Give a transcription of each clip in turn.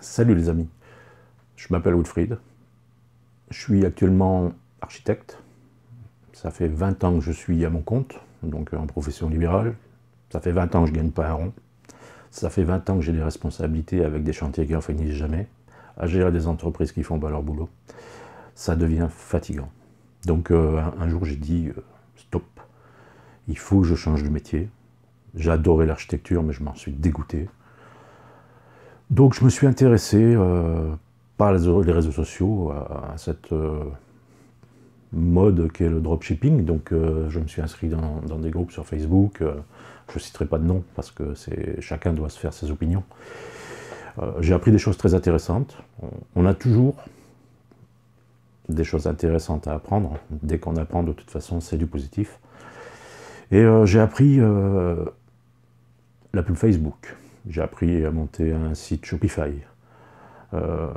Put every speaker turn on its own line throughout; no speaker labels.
Salut les amis, je m'appelle Wilfried, je suis actuellement architecte, ça fait 20 ans que je suis à mon compte, donc en profession libérale, ça fait 20 ans que je ne gagne pas un rond, ça fait 20 ans que j'ai des responsabilités avec des chantiers qui n'en finissent jamais, à gérer des entreprises qui font pas leur boulot, ça devient fatigant. Donc euh, un jour j'ai dit, euh, stop, il faut que je change de métier, j'ai adoré l'architecture mais je m'en suis dégoûté, donc je me suis intéressé euh, par les réseaux sociaux à, cette euh, mode qu'est le dropshipping. Donc euh, je me suis inscrit dans, des groupes sur Facebook. je ne citerai pas de nom parce que chacun doit se faire ses opinions. J'ai appris des choses très intéressantes. On, on a toujours des choses intéressantes à apprendre. Dès qu'on apprend, de toute façon, c'est du positif. Et j'ai appris la pub Facebook j'ai appris à monter un site Shopify. Euh,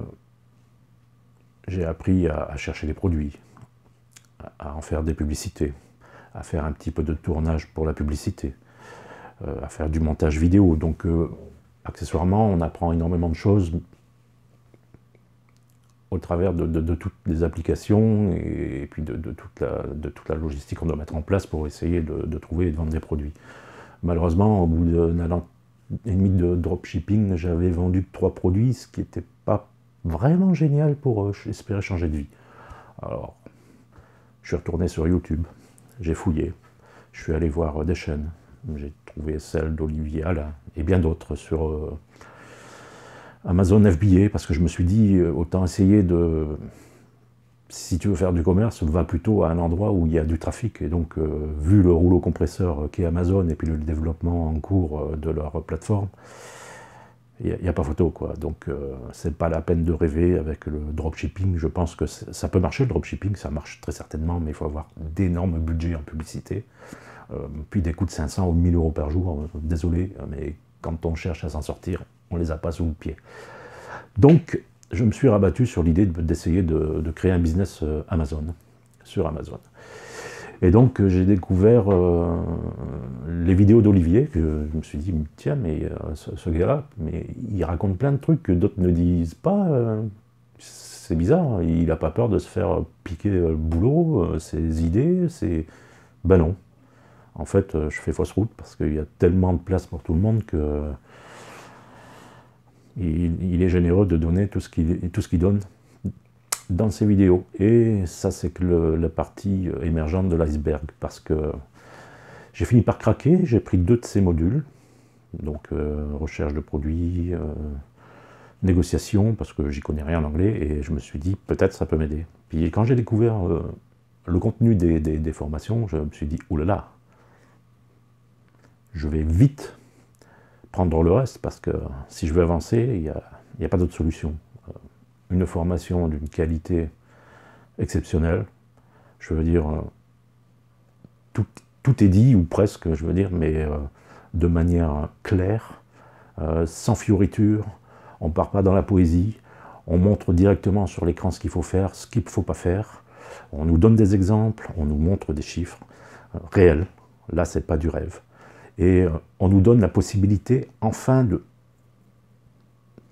j'ai appris à, chercher des produits, à, en faire des publicités, à faire un petit peu de tournage pour la publicité, euh, à faire du montage vidéo. Donc, euh, accessoirement, on apprend énormément de choses au travers de, toutes les applications et, puis de toute, la, logistique qu'on doit mettre en place pour essayer de, trouver et de vendre des produits. Malheureusement, au bout d'un demi de dropshipping, j'avais vendu trois produits, ce qui n'était pas vraiment génial pour eux, espérer changer de vie. Alors, je suis retourné sur YouTube, j'ai fouillé, je suis allé voir euh, des chaînes, j'ai trouvé celle d'Olivier là, et bien d'autres sur euh, Amazon FBA parce que je me suis dit euh, autant essayer de si tu veux faire du commerce, va plutôt à un endroit où il y a du trafic. Et donc, euh, vu le rouleau compresseur qu'est Amazon et puis le développement en cours euh, de leur plateforme, il n'y a, pas photo. quoi. Donc, euh, c'est pas la peine de rêver avec le dropshipping. Je pense que ça peut marcher, le dropshipping, ça marche très certainement, mais il faut avoir d'énormes budgets en publicité. puis des coûts de 500 ou 1000 euros par jour. Désolé, mais quand on cherche à s'en sortir, on les a pas sous le pied. Donc, je me suis rabattu sur l'idée d'essayer de, créer un business euh, Amazon, sur Amazon. Et donc euh, j'ai découvert euh, les vidéos d'Olivier, que je me suis dit, tiens, mais ce, gars-là, mais il raconte plein de trucs que d'autres ne disent pas. c'est bizarre, il n'a pas peur de se faire piquer le boulot, ses idées, c'est... Ben non. En fait, je fais fausse route parce qu'il y a tellement de place pour tout le monde que il, est généreux de donner tout ce qu'il donne dans ses vidéos. Et ça, c'est que la partie euh, émergente de l'iceberg, parce que j'ai fini par craquer, j'ai pris deux de ces modules, donc euh, recherche de produits, euh, négociation, parce que j'y connais rien en anglais, et je me suis dit, peut-être ça peut m'aider. Puis quand j'ai découvert le contenu des, formations, je me suis dit, oulala, je vais vite prendre le reste, parce que si je veux avancer, il n'y a, pas d'autre solution. Euh, une formation d'une qualité exceptionnelle, je veux dire, euh, tout, est dit, ou presque, je veux dire, mais euh, de manière claire, sans fioritures, on ne part pas dans la poésie, on montre directement sur l'écran ce qu'il faut faire, ce qu'il ne faut pas faire, on nous donne des exemples, on nous montre des chiffres réels, là ce n'est pas du rêve. Et euh, on nous donne la possibilité, enfin, de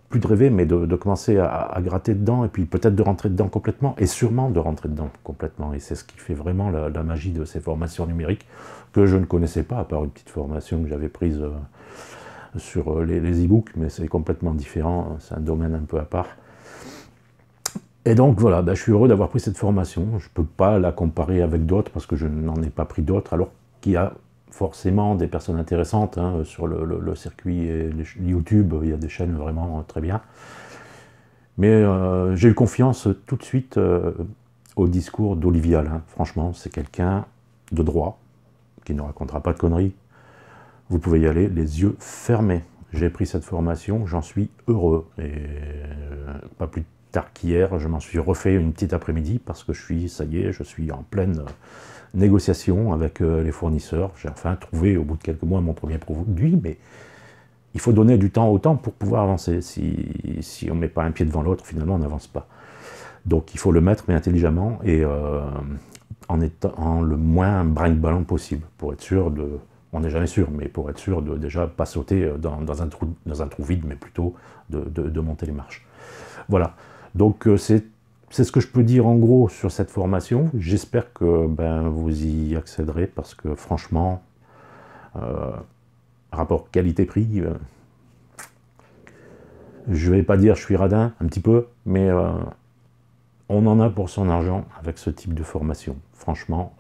plus de rêver, mais de, commencer à, gratter dedans, et puis peut-être de rentrer dedans complètement, et sûrement de rentrer dedans complètement. Et c'est ce qui fait vraiment la, magie de ces formations numériques, que je ne connaissais pas, à part une petite formation que j'avais prise euh, sur euh, les, e-books, mais c'est complètement différent, hein, c'est un domaine un peu à part. Et donc voilà, ben, je suis heureux d'avoir pris cette formation. Je ne peux pas la comparer avec d'autres parce que je n'en ai pas pris d'autres, alors qu'il y a forcément des personnes intéressantes hein, sur le, circuit et YouTube, il y a des chaînes vraiment euh, très bien. Mais euh, j'ai eu confiance tout de suite euh, au discours d'Olivial, Franchement, c'est quelqu'un de droit, qui ne racontera pas de conneries. Vous pouvez y aller les yeux fermés. J'ai pris cette formation, j'en suis heureux. Et pas plus de tard qu'hier, je m'en suis refait une petite après-midi parce que je suis, ça y est, je suis en pleine euh, négociation avec euh, les fournisseurs. J'ai enfin trouvé au bout de quelques mois mon premier produit, mais il faut donner du temps au temps pour pouvoir avancer. Si, on ne met pas un pied devant l'autre, finalement, on n'avance pas. Donc il faut le mettre, mais intelligemment, et euh, en étant le moins de ballon possible, pour être sûr de... On n'est jamais sûr, mais pour être sûr de déjà pas sauter dans, un, trou, dans un trou vide, mais plutôt de, de monter les marches. Voilà. Donc euh, c'est ce que je peux dire en gros sur cette formation. J'espère que ben, vous y accéderez parce que franchement, euh, rapport qualité-prix, je euh, je vais pas dire je suis radin, un petit peu, mais on en a pour son argent avec ce type de formation. Franchement,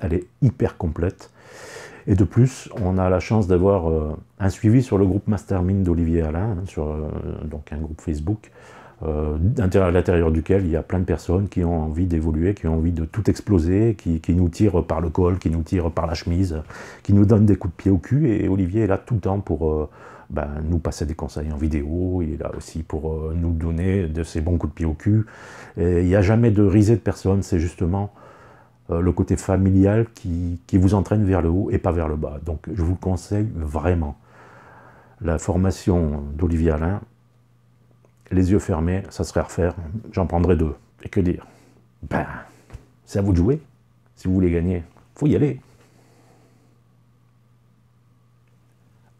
elle est hyper complète. Et de plus, on a la chance d'avoir un suivi sur le groupe Mastermind d'Olivier Alain, hein, sur, donc un groupe Facebook, euh, à l'intérieur duquel il y a plein de personnes qui ont envie d'évoluer, qui ont envie de tout exploser, qui, nous tirent par le col, qui nous tirent par la chemise, qui nous donnent des coups de pied au cul. Et Olivier est là tout le temps pour euh, ben, nous passer des conseils en vidéo, il est là aussi pour euh, nous donner de ses bons coups de pied au cul. Et il n'y a jamais de risée de personne, c'est justement le côté familial qui vous entraîne vers le haut et pas vers le bas. Donc je vous conseille vraiment la formation d'Olivier Alain les yeux fermés, ça serait à refaire, j'en prendrais deux. Et que dire Ben, c'est à vous de jouer. Si vous voulez gagner, faut y aller.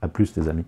A plus, les amis.